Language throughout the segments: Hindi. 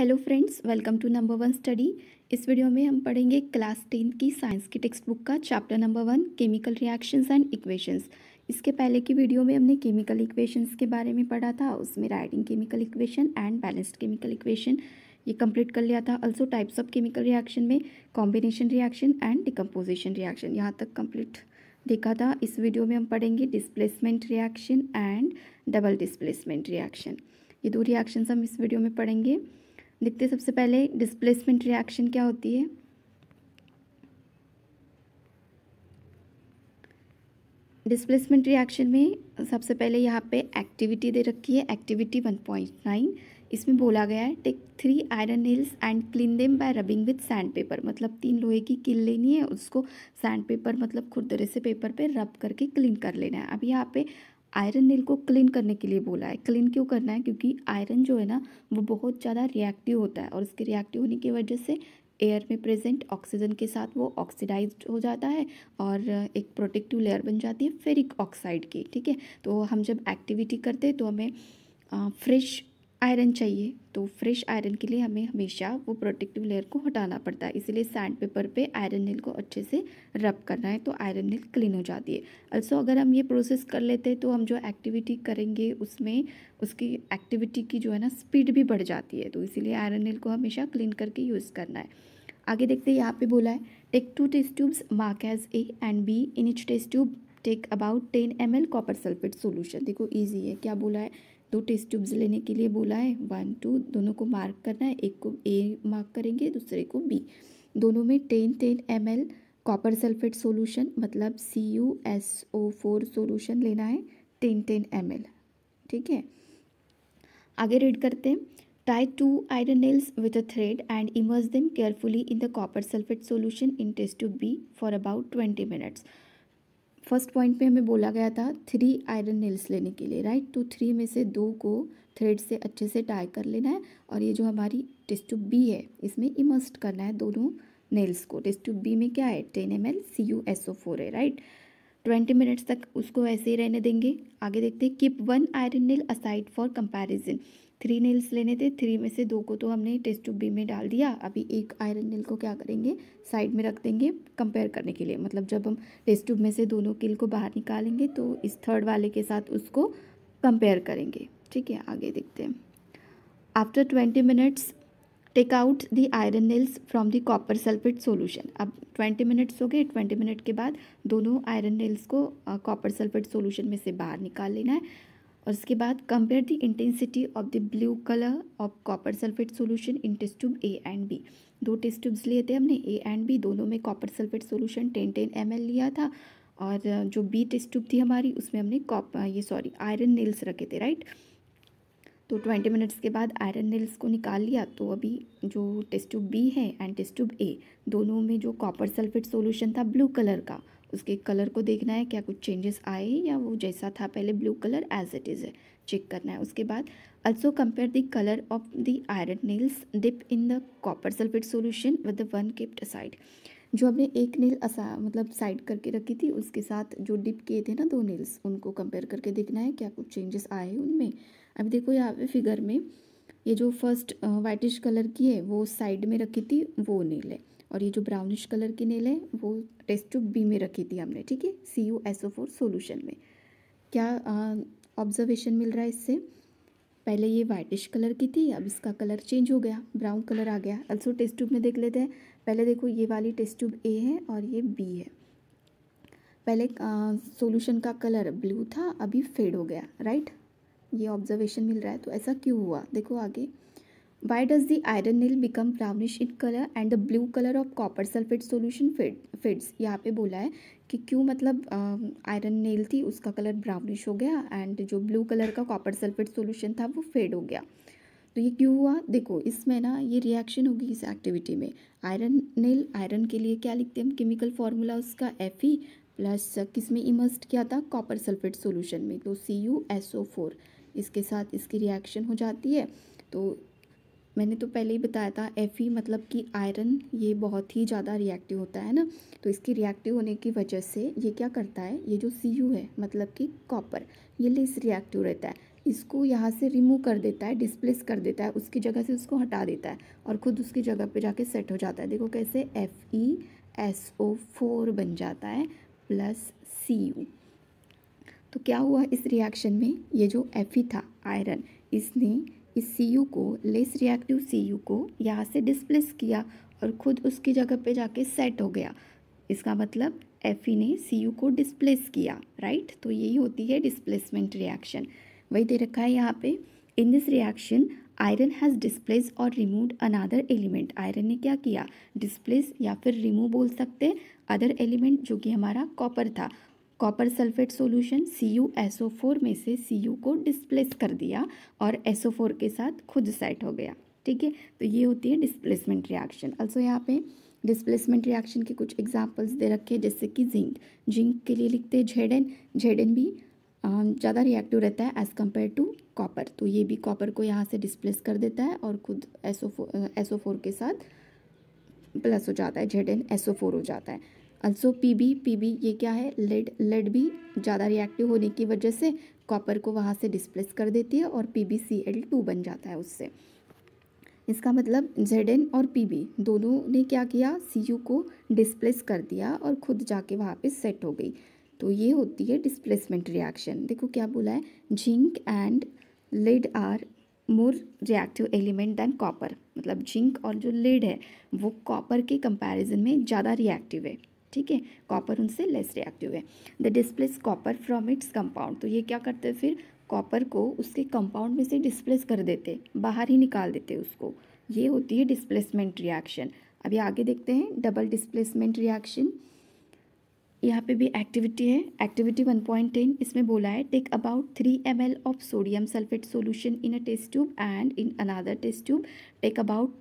Hello friends welcome to number one study इस वीडियो में हम पढ़ेंगे क्लास टेंथ की साइंस की टेक्स्ट बुक का chapter number one chemical reactions and equations इसके पहले की वीडियो में हमने केमिकल इक्वेशंस के बारे में पढ़ा था उसमें writing chemical equation and balanced chemical equation ये कंप्लीट कर लिया था also types of chemical reaction में combination reaction and decomposition reaction यहाँ तक कम्प्लीट देखा था इस वीडियो में हम पढ़ेंगे displacement reaction and double displacement reaction ये दो रिएक्शंस हम इस वीडियो में पढ़ेंगे लिखते सबसे पहले डिस्प्लेसमेंट रिएक्शन क्या होती है डिस्प्लेसमेंट रिएक्शन में सबसे पहले यहाँ पे एक्टिविटी दे रखी है एक्टिविटी वन पॉइंट नाइन इसमें बोला गया है take three iron hills and clean them by rubbing with sand paper मतलब तीन लोहे की किल लेनी है उसको सैंड पेपर मतलब खुरदरे से पेपर पे रब करके क्लीन कर लेना है अब यहाँ पे आयरन नेल को क्लीन करने के लिए बोला है क्लीन क्यों करना है क्योंकि आयरन जो है ना वो बहुत ज़्यादा रिएक्टिव होता है और उसके रिएक्टिव होने की वजह से एयर में प्रेजेंट ऑक्सीजन के साथ वो ऑक्सीडाइज हो जाता है और एक प्रोटेक्टिव लेयर बन जाती है फेरिक ऑक्साइड की ठीक है तो हम जब एक्टिविटी करते हैं तो हमें फ्रेश आयरन चाहिए तो फ्रेश आयरन के लिए हमें हमेशा वो प्रोटेक्टिव लेयर को हटाना पड़ता है इसीलिए सैंड पेपर पे आयरन नील को अच्छे से रब करना है तो आयरन नील क्लीन हो जाती है अल्सो अगर हम ये प्रोसेस कर लेते हैं तो हम जो एक्टिविटी करेंगे उसमें उसकी एक्टिविटी की जो है ना स्पीड भी बढ़ जाती है तो इसीलिए आयरन नील को हमेशा क्लीन करके यूज़ करना है आगे देखते हैं यहाँ पर बोला है take two test tubes mark as A and B in each test tube take about ten M L copper sulphate solution देखो ईजी है क्या बोला है दो टेस्ट ट्यूब्स लेने के लिए बोला है वन टू दोनों को मार्क करना है एक को ए मार्क करेंगे दूसरे को बी दोनों में ten ten M L copper sulphate solution मतलब C U S O four solution लेना है टेन टेन एम एल ठीक है आगे रीड करते हैं tie two iron nails with a thread and immerse them carefully in the copper sulphate solution in test tube B for about twenty minutes first point पे हमें बोला गया था थ्री आयरन नेल्स लेने के लिए राइट तो थ्री में से दो को थ्रेड से अच्छे से टाई कर लेना है और ये जो हमारी टेस्ट बी है इसमें इमर्स्ट करना है दोनों नेल्स को टेस्ट बी में क्या है ten M L C U S O four है राइट ट्वेंटी मिनट्स तक उसको ऐसे ही रहने देंगे आगे देखते हैं keep one iron nail aside for comparison three nails लेने थे थ्री में से दो को तो हमने टेस्ट ट्यूब बी में डाल दिया अभी एक आयरन नेल को क्या करेंगे साइड में रख देंगे कंपेयर करने के लिए मतलब जब हम टेस्ट ट्यूब में से दोनों किल को बाहर निकालेंगे तो इस थर्ड वाले के साथ उसको कंपेयर करेंगे ठीक है आगे देखते हैं after twenty minutes take out the iron nails from the copper sulphate solution अब ट्वेंटी मिनट्स हो गए ट्वेंटी मिनट के बाद दोनों आयरन नेल्स को कॉपर सल्फेट सोल्यूशन में से बाहर निकाल लेना है और इसके बाद compare the intensity of the blue colour of copper sulphate solution in test tube A and B दो टेस्ट ट्यूब्स लिए थे हमने ए एंड बी दोनों में copper sulphate solution ten ten M लिया था और जो बी टेस्ट ट्यूब थी हमारी उसमें हमने कॉप ये सॉरी आयरन नेल्स रखे थे राइट तो ट्वेंटी मिनट्स के बाद आयरन नेल्स को निकाल लिया तो अभी जो टेस्ट ट्यूब बी है एंड टेस्ट ट्यूब ए दोनों में जो कॉपर सल्फेट सोल्यूशन था ब्लू कलर का उसके कलर को देखना है क्या कुछ चेंजेस आए हैं या वो जैसा था पहले blue colour as it is है चेक करना है उसके बाद also compare the colour of the iron nails dip in the copper sulphate solution with the one kept side जो हमने एक नेल असा मतलब साइड करके रखी थी उसके साथ जो डिप किए थे ना दो नेल्स उनको कंपेयर करके देखना है क्या कुछ चेंजेस आए हैं उनमें अभी देखो यहाँ पे फिगर में ये जो फर्स्ट वाइटिश कलर की है वो साइड में रखी थी वो नील है और ये जो ब्राउनिश कलर की नेल है वो टेस्ट ट्यूब बी में रखी थी हमने ठीक है C U S O four solution में क्या ऑब्जर्वेशन मिल रहा है इससे पहले ये वाइटिश कलर की थी अब इसका कलर चेंज हो गया ब्राउन कलर आ गया अल्सो टेस्ट ट्यूब में देख लेते हैं पहले देखो ये वाली टेस्ट ट्यूब ए है और ये बी है पहले सोल्यूशन का कलर ब्लू था अभी फेड हो गया राइट ये ऑब्जर्वेशन मिल रहा है तो ऐसा क्यों हुआ देखो आगे Why does the iron nail become brownish in color and the blue color of copper sulfate solution fades? यहाँ पे बोला है कि क्यों मतलब आयरन नेल थी उसका कलर ब्राउनिश हो गया एंड जो ब्लू कलर का कॉपर सल्फेट सोल्यूशन था वो फेड हो गया तो ये क्यों हुआ देखो इसमें ना ये रिएक्शन होगी इस एक्टिविटी में आयरन नेल आयरन के लिए क्या लिखते हैं हम केमिकल फार्मूला उसका एफ ई प्लस किस में इमर्स्ड किया था कॉपर सल्फेट सोल्यूशन में तो C U S O four इसके साथ इसकी रिएक्शन हो जाती है तो मैंने तो पहले ही बताया था एफ मतलब कि आयरन ये बहुत ही ज़्यादा रिएक्टिव होता है ना तो इसके रिएक्टिव होने की वजह से ये क्या करता है ये जो सी है मतलब कि कॉपर ये लेस रिएक्टिव रहता है इसको यहाँ से रिमूव कर देता है डिस्प्लेस कर देता है उसकी जगह से उसको हटा देता है और ख़ुद उसकी जगह पे जाके सेट हो जाता है देखो कैसे F E S O four बन जाता है प्लस सी यू तो क्या हुआ इस रिएक्शन में ये जो एफ ई था आयरन इसने इस सी यू को लेस रिएक्टिव सी यू को यहाँ से डिस्प्लेस किया और ख़ुद उसकी जगह पे जाके सेट हो गया इसका मतलब एफ ई e ने सी यू को डिस्प्लेस किया राइट तो यही होती है डिस्प्लेसमेंट रिएक्शन वही दे रखा है यहाँ पे in this reaction iron has displace और रिमूव अनादर एलिमेंट आयरन ने क्या किया डिस्प्लेस या फिर रिमूव बोल सकते अदर एलिमेंट जो कि हमारा कॉपर था कॉपर सल्फेट सॉल्यूशन फोर में से सी को डिस्प्लेस कर दिया और फोर के साथ खुद सेट हो गया ठीक है तो ये होती है डिस्प्लेसमेंट रिएक्शन अल्सो यहाँ पे डिस्प्लेसमेंट रिएक्शन के कुछ एग्जांपल्स दे रखे हैं जैसे कि जिंक जिंक के लिए लिखते हैं झेडन झेडन भी ज़्यादा रिएक्टिव रहता है एज़ कम्पेयर टू कॉपर तो ये भी कॉपर को यहाँ से डिस्प्लेस कर देता है और खुद एसओ फोर के साथ प्लस हो जाता है झेडन एसओ फोर हो जाता है also P B P B ये क्या है लेड लेड भी ज़्यादा रिएक्टिव होने की वजह से कॉपर को वहाँ से डिस्प्लेस कर देती है और P B C L two बन जाता है उससे इसका मतलब जेड एन और पी बी दोनों ने क्या किया सी यू को डिस्प्लेस कर दिया और खुद जाके वहाँ पे सेट हो गई तो ये होती है डिस्प्लेसमेंट रिएक्शन देखो क्या बोला है zinc and lead are more reactive element than copper मतलब झिंक और जो लेड है वो कॉपर के कंपैरिजन में ज़्यादा रिएक्टिव है ठीक है कॉपर उनसे लेस रिएक्टिव है the displace copper from its compound तो ये क्या करते हैं फिर कॉपर को उसके कंपाउंड में से डिस्प्लेस कर देते बाहर ही निकाल देते उसको ये होती है डिस्प्लेसमेंट रिएक्शन अभी आगे देखते हैं डबल डिस्प्लेसमेंट रिएक्शन यहाँ पे भी एक्टिविटी है एक्टिविटी वन पॉइंट टेन इसमें बोला है take about three M L of sodium sulphate solution in a test tube and in another test tube take about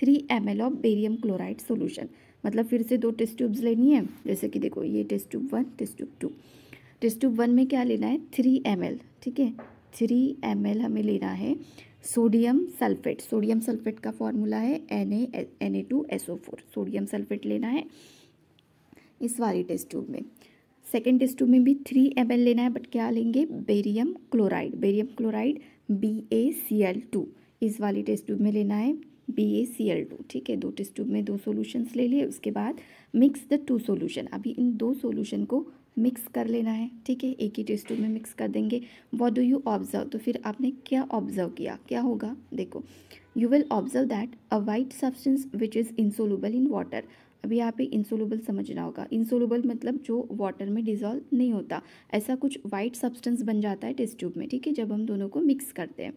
three M L of barium chloride solution मतलब फिर से दो टेस्ट ट्यूब्स लेनी है जैसे कि देखो ये test tube one test tube two test tube one में क्या लेना है थ्री एम ठीक है थ्री एम हमें लेना है सोडियम सल्फेट सोडियम सल्फेट का फॉर्मूला है N A N A two S O four sodium sulphate लेना है इस वाली टेस्ट ट्यूब में सेकेंड टेस्ट ट्यूब में भी थ्री एम लेना है बट क्या लेंगे barium chloride barium chloride B A C L two इस वाली टेस्ट ट्यूब में लेना है B A C L two ठीक है दो टेस्ट ट्यूब में दो सॉल्यूशंस ले लिए उसके बाद मिक्स द टू सॉल्यूशन अभी इन दो सॉल्यूशन को मिक्स कर लेना है ठीक है एक ही टेस्ट ट्यूब में मिक्स कर देंगे वॉट डू यू ऑब्जर्व तो फिर आपने क्या ऑब्जर्व किया क्या होगा देखो you will observe that a white substance which is insoluble in water अभी यहाँ पे इंसोलूबल समझना होगा इंसोलूबल मतलब जो वाटर में डिजॉल्व नहीं होता ऐसा कुछ वाइट सब्सटेंस बन जाता है टेस्ट ट्यूब में ठीक है जब हम दोनों को मिक्स करते हैं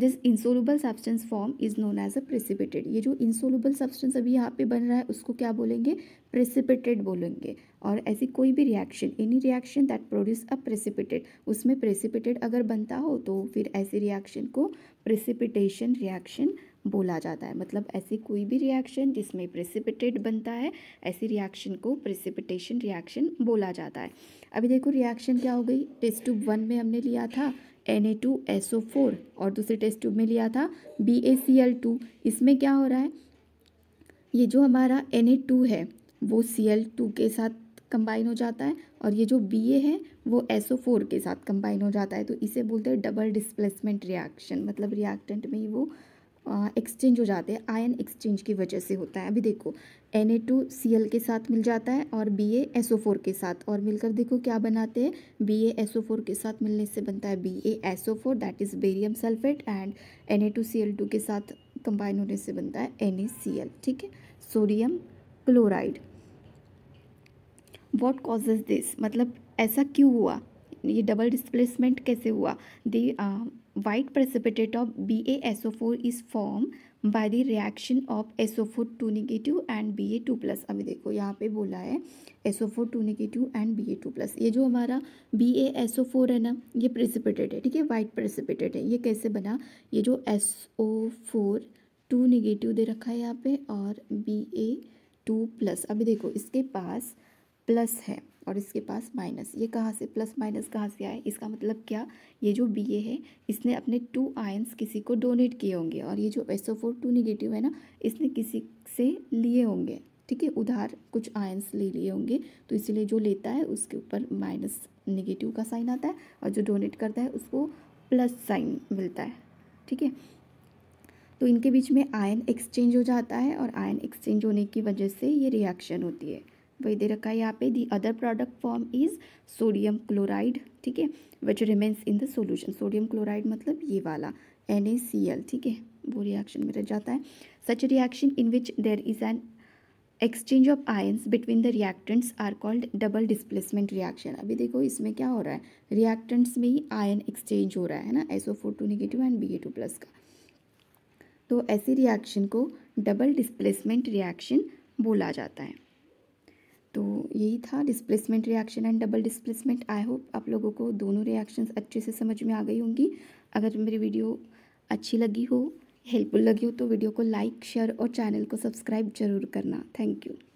this insoluble substance form is known as a precipitated ये जो इंसोलुबल सब्सटेंस अभी यहाँ पे बन रहा है उसको क्या बोलेंगे प्रेसिपिटेड बोलेंगे और ऐसी कोई भी reaction any reaction that produce a precipitated उसमें प्रेसिपिटेड अगर बनता हो तो फिर ऐसी रिएक्शन को प्रेसिपिटेशन रिएक्शन बोला जाता है मतलब ऐसी कोई भी रिएक्शन जिसमें प्रेसिपिटेड बनता है ऐसी रिएक्शन को प्रेसिपिटेशन रिएक्शन बोला जाता है अभी देखो रिएक्शन क्या हो गई टेस्ट ट्यूब वन में हमने लिया था Na2SO4 और दूसरे टेस्ट ट्यूब में लिया था BaCl2 इसमें क्या हो रहा है ये जो हमारा Na2 है वो Cl2 के साथ कंबाइन हो जाता है और ये जो Ba है वो SO4 के साथ कंबाइन हो जाता है तो इसे बोलते हैं डबल डिस्प्लेसमेंट रिएक्शन मतलब रिएक्टेंट में ही वो एक्सचेंज हो जाते हैं आयन एक्सचेंज की वजह से होता है अभी देखो N A two C L के साथ मिल जाता है और B A S O four के साथ और मिलकर देखो क्या बनाते हैं B A S O four के साथ मिलने से बनता है B A S O four that is barium sulphate and N A two C L two के साथ कंबाइन होने से बनता है एन ए सी एल ठीक है sodium chloride what causes this मतलब ऐसा क्यों हुआ ये डबल डिस्प्लेसमेंट कैसे हुआ दी white precipitate of BaSO4 is formed by the reaction of SO4 2 negative and Ba2 plus अभी देखो यहाँ पे बोला है SO4 2 negative and Ba2 plus ये जो हमारा BaSO4 है ना ये precipitate है ठीक है white precipitate है ये कैसे बना ये जो SO4 2 negative दे रखा है यहाँ पे और Ba2 plus अभी देखो इसके पास प्लस है और इसके पास माइनस ये कहाँ से प्लस माइनस कहाँ से आए इसका मतलब क्या ये जो बी ए है इसने अपने टू आयंस किसी को डोनेट किए होंगे और ये जो S O four two negative है ना इसने किसी से लिए होंगे ठीक है उधार कुछ आयन्स ले लिए होंगे तो इसीलिए जो लेता है उसके ऊपर माइनस निगेटिव का साइन आता है और जो डोनेट करता है उसको प्लस साइन मिलता है ठीक है तो इनके बीच में आयन एक्सचेंज हो जाता है और आयन एक्सचेंज होने की वजह से ये रिएक्शन होती है वही दे रखा है यहाँ पे the other product form is sodium chloride ठीक है which remains in the solution sodium chloride मतलब ये वाला एन ठीक है वो रिएक्शन में रह जाता है such reaction in which there is an exchange of ions between the reactants are called double displacement reaction अभी देखो इसमें क्या हो रहा है रिएक्टेंट्स में ही आयन एक्सचेंज हो रहा है ना SO four two negative and B A two plus का तो ऐसे रिएक्शन को डबल डिस्प्लेसमेंट रिएक्शन बोला जाता है तो यही था displacement reaction and double displacement I hope आप लोगों को दोनों रिएक्शंस अच्छे से समझ में आ गई होंगी अगर मेरी वीडियो अच्छी लगी हो हेल्पफुल लगी हो तो वीडियो को लाइक शेयर और चैनल को सब्सक्राइब जरूर करना थैंक यू